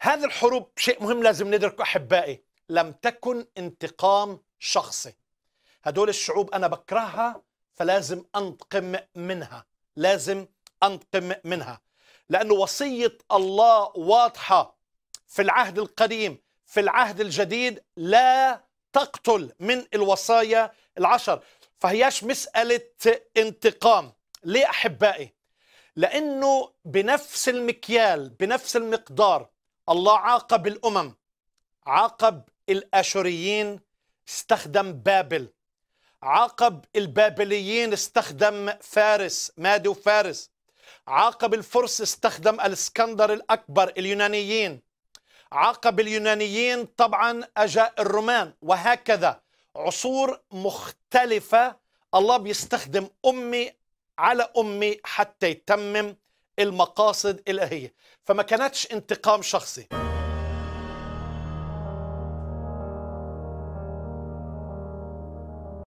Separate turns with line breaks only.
هذه الحروب شيء مهم لازم ندركه أحبائي لم تكن انتقام شخصي هدول الشعوب أنا بكرهها فلازم أنتقم منها لازم أنتقم منها لأن وصية الله واضحة في العهد القديم في العهد الجديد لا تقتل من الوصايا العشر فهياش مسألة انتقام ليه أحبائي؟ لأنه بنفس المكيال بنفس المقدار الله عاقب الأمم عاقب الآشوريين استخدم بابل عاقب البابليين استخدم فارس مادي وفارس عاقب الفرس استخدم الاسكندر الأكبر اليونانيين عاقب اليونانيين طبعا أجا الرومان وهكذا عصور مختلفة الله بيستخدم أمي على أمي حتى يتمم المقاصد الإلهية فما كانتش انتقام شخصي